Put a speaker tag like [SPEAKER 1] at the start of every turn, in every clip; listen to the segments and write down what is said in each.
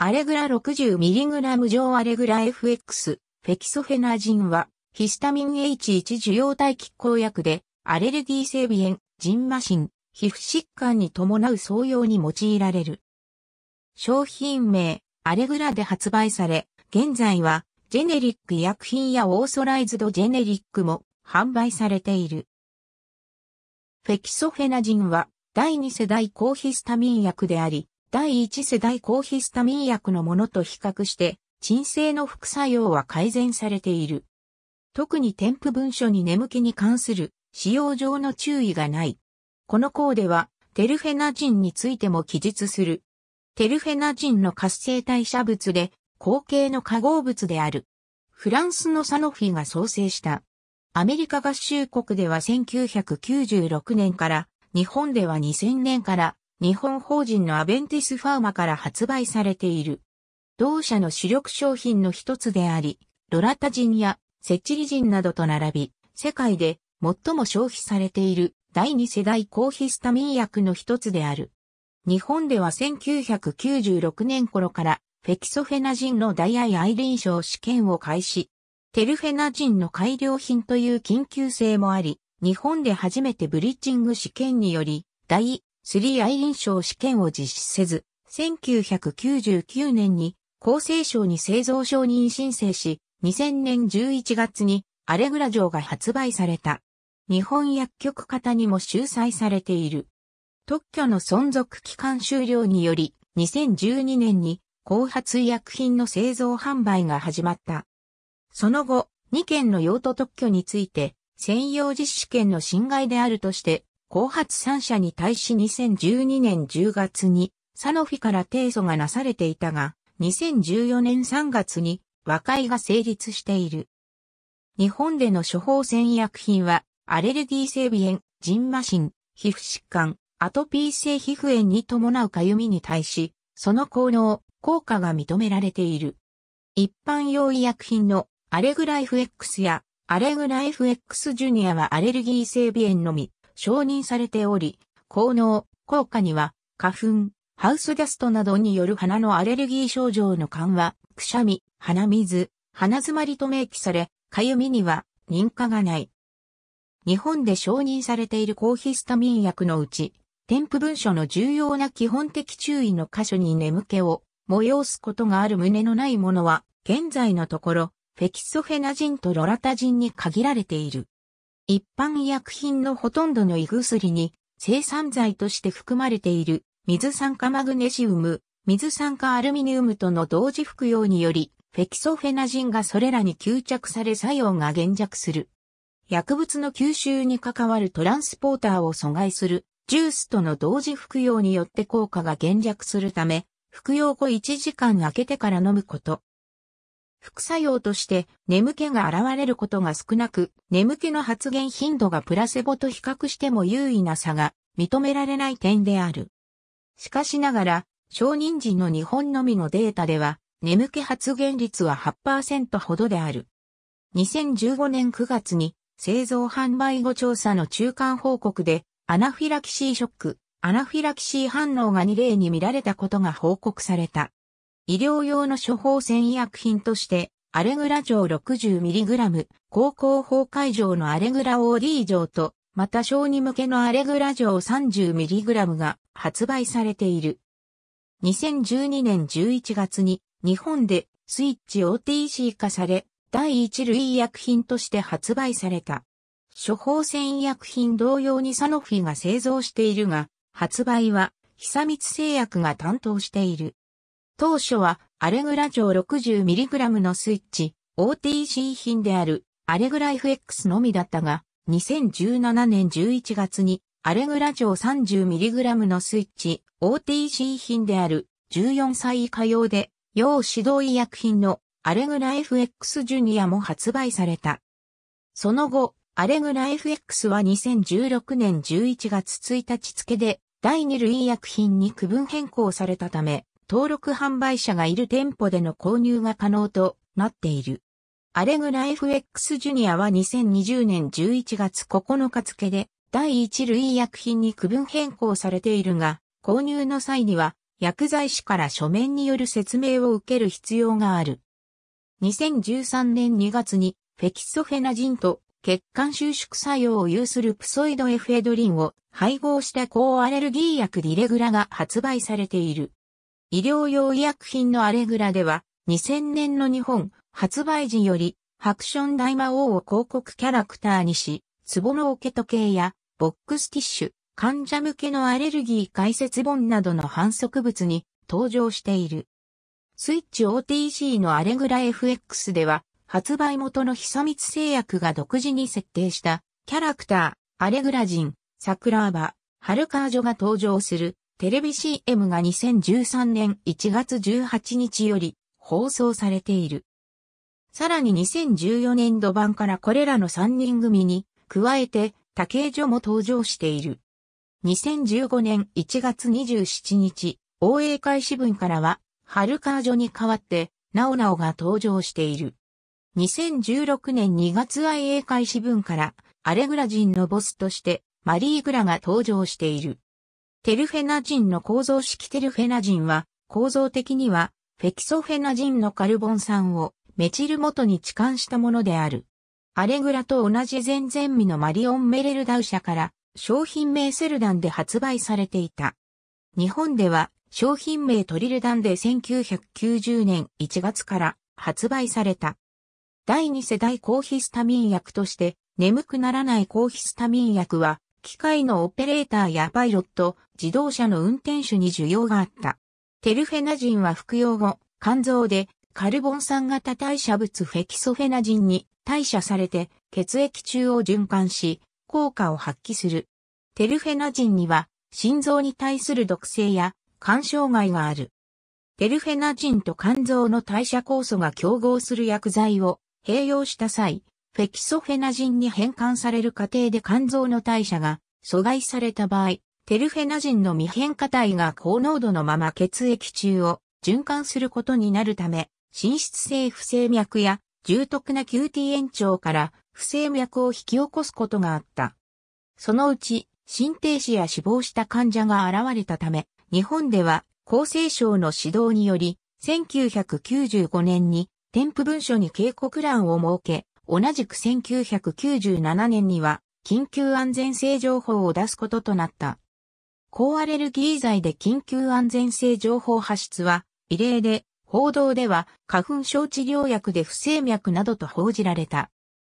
[SPEAKER 1] アレグラ 60mg 上アレグラ FX、フェキソフェナジンは、ヒスタミン H1 受容体拮抗薬で、アレルギー性鼻炎、ジンマシン、皮膚疾患に伴う創用に用いられる。商品名、アレグラで発売され、現在は、ジェネリック医薬品やオーソライズドジェネリックも販売されている。フェキソフェナジンは、第2世代抗ヒスタミン薬であり、第1世代抗ヒスタミン薬のものと比較して、鎮静の副作用は改善されている。特に添付文書に眠気に関する使用上の注意がない。この項では、テルフェナジンについても記述する。テルフェナジンの活性代謝物で、後継の化合物である。フランスのサノフィが創生した。アメリカ合衆国では1996年から、日本では2000年から日本法人のアベンティスファーマから発売されている。同社の主力商品の一つであり、ロラタジンやセチリジンなどと並び、世界で最も消費されている第二世代抗ヒスタミン薬の一つである。日本では1996年頃からフェキソフェナジンのダイアイアイ臨床試験を開始。テルフェナジンの改良品という緊急性もあり、日本で初めてブリッジング試験により、3リ臨床試験を実施せず、1999年に厚生省に製造承認申請し、2000年11月にアレグラ錠が発売された。日本薬局型にも収載されている。特許の存続期間終了により、2012年に後発医薬品の製造販売が始まった。その後、2件の用途特許について、専用実施権の侵害であるとして、後発3社に対し2012年10月にサノフィから提訴がなされていたが、2014年3月に和解が成立している。日本での処方箋医薬品は、アレルギー性鼻炎、ジンマシン、皮膚疾患、アトピー性皮膚炎に伴うかゆみに対し、その効能、効果が認められている。一般用医薬品のアレグライフ X やアレグライフ X ジュニアはアレルギー性鼻炎のみ、承認されており、効能、効果には、花粉、ハウスダストなどによる鼻のアレルギー症状の緩和、くしゃみ、鼻水、鼻詰まりと明記され、かゆみには認可がない。日本で承認されている抗ヒスタミン薬のうち、添付文書の重要な基本的注意の箇所に眠気を催すことがある胸のないものは、現在のところ、フェキソフェナジンとロラタジンに限られている。一般医薬品のほとんどの胃薬に生産剤として含まれている水酸化マグネシウム、水酸化アルミニウムとの同時服用により、フェキソフェナジンがそれらに吸着され作用が減弱する。薬物の吸収に関わるトランスポーターを阻害するジュースとの同時服用によって効果が減弱するため、服用後1時間空けてから飲むこと。副作用として眠気が現れることが少なく、眠気の発現頻度がプラセボと比較しても優位な差が認められない点である。しかしながら、少人時の日本のみのデータでは、眠気発現率は8%ほどである。2015年9月に製造販売後調査の中間報告で、アナフィラキシーショック、アナフィラキシー反応が2例に見られたことが報告された。医療用の処方箋医薬品として、アレグラ錠 60mg、高校崩壊錠のアレグラ OD 錠と、また小児向けのアレグラ錠 30mg が発売されている。2012年11月に日本でスイッチ OTC 化され、第一類医薬品として発売された。処方箋医薬品同様にサノフィが製造しているが、発売は久光製薬が担当している。当初はアレグラ上 60mg のスイッチ OTC 品であるアレグラ FX のみだったが、2017年11月にアレグラ上 30mg のスイッチ OTC 品である14歳以下用で要指導医薬品のアレグラ FX ジュニアも発売された。その後、アレグラ FX は2016年11月1日付で第2類医薬品に区分変更されたため、登録販売者がいる店舗での購入が可能となっている。アレグラ FX ジュニアは2020年11月9日付で第1類医薬品に区分変更されているが、購入の際には薬剤師から書面による説明を受ける必要がある。2013年2月にフェキソフェナジンと血管収縮作用を有するプソイドエフェドリンを配合した抗アレルギー薬ディレグラが発売されている。医療用医薬品のアレグラでは、2000年の日本発売時より、ハクション大魔王を広告キャラクターにし、壺のオケ時計やボックスティッシュ、患者向けのアレルギー解説本などの反則物に登場している。スイッチ OTC のアレグラ FX では、発売元の久光製薬が独自に設定したキャラクター、アレグラ人、桜葉、ハルカージョが登場するテレビ CM が2013年1月18日より放送されている。さらに2014年度版からこれらの3人組に加えて他井女も登場している。2015年1月27日、応援会誌分からは、春川女に代わって、なおなおが登場している。2016年2月 IA 会誌分から、アレグラ人のボスとして、マリーグラが登場している。テルフェナジンの構造式テルフェナジンは、構造的には、フェキソフェナジンのカルボン酸をメチル元に置換したものである。アレグラと同じ前々味のマリオンメレルダウ社から商品名セルダンで発売されていた。日本では商品名トリルダンで1990年1月から発売された。第2世代高ヒスタミン薬として眠くならない高ヒスタミン薬は機械のオペレーターやパイロット、自動車の運転手に需要があった。テルフェナジンは服用後、肝臓でカルボン酸型代謝物フェキソフェナジンに代謝されて血液中を循環し、効果を発揮する。テルフェナジンには心臓に対する毒性や肝障害がある。テルフェナジンと肝臓の代謝酵素が競合する薬剤を併用した際、フェキソフェナジンに変換される過程で肝臓の代謝が阻害された場合、テルフェナジンの未変化体が高濃度のまま血液中を循環することになるため、心出性不整脈や重篤な QT 延長から不整脈を引き起こすことがあった。そのうち、心停止や死亡した患者が現れたため、日本では厚生省の指導により、1995年に添付文書に警告欄を設け、同じく1997年には緊急安全性情報を出すこととなった。抗アレルギー剤で緊急安全性情報発出は異例で、報道では花粉症治療薬で不整脈などと報じられた。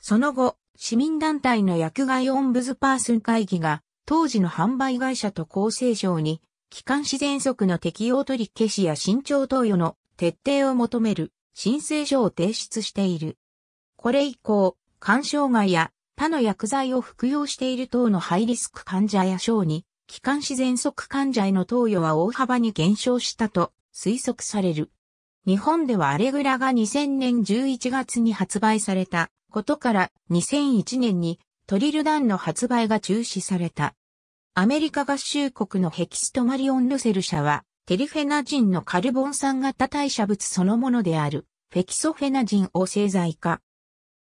[SPEAKER 1] その後、市民団体の薬害オンブズパーソン会議が当時の販売会社と厚生省に気管支喘息の適用取り消しや慎重投与の徹底を求める申請書を提出している。これ以降、肝障害や他の薬剤を服用している等のハイリスク患者や省に気管支喘息患者への投与は大幅に減少したと推測される。日本ではアレグラが2000年11月に発売されたことから2001年にトリルダンの発売が中止された。アメリカ合衆国のヘキストマリオン・ルセル社はテリフェナジンのカルボン酸型代謝物そのものであるフェキソフェナジンを製剤化。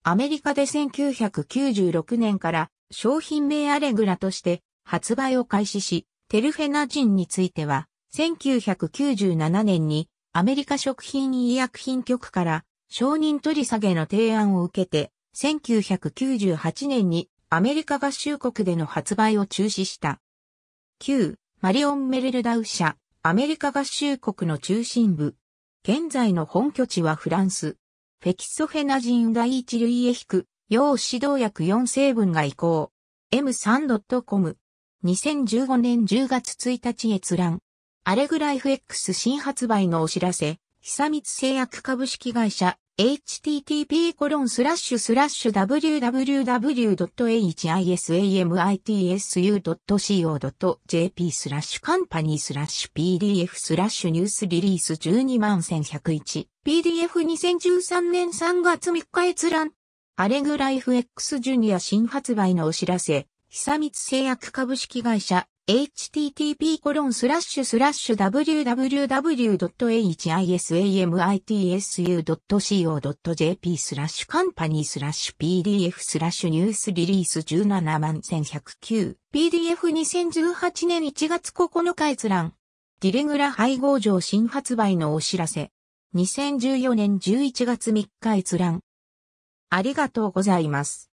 [SPEAKER 1] アメリカで1996年から商品名アレグラとして発売を開始し、テルフェナジンについては、1997年にアメリカ食品医薬品局から承認取り下げの提案を受けて、1998年にアメリカ合衆国での発売を中止した。9、マリオン・メルルダウ社、アメリカ合衆国の中心部。現在の本拠地はフランス。フェキソフェナジン第一類へ引く、陽指導薬4成分が移行。m3.com 2015年10月1日閲覧。アレグライフ x 新発売のお知らせ、久光製薬株式会社、http コロンスラッシュスラッシュ www.hisamits.co.jp スラッシュカンパニースラッシュ pdf スラッシュニュースリリース12万1101 pdf2013 年3月3日閲覧アレグライフ X ジュニア新発売のお知らせ久光製薬株式会社 http://www.hisamits.co.jp u スラッシュカンパニースラッシュ PDF スラッシュニュースリリース17万1109 PDF2018 年1月9日閲覧ディレグラ配合上新発売のお知らせ2014年11月3日閲覧ありがとうございます。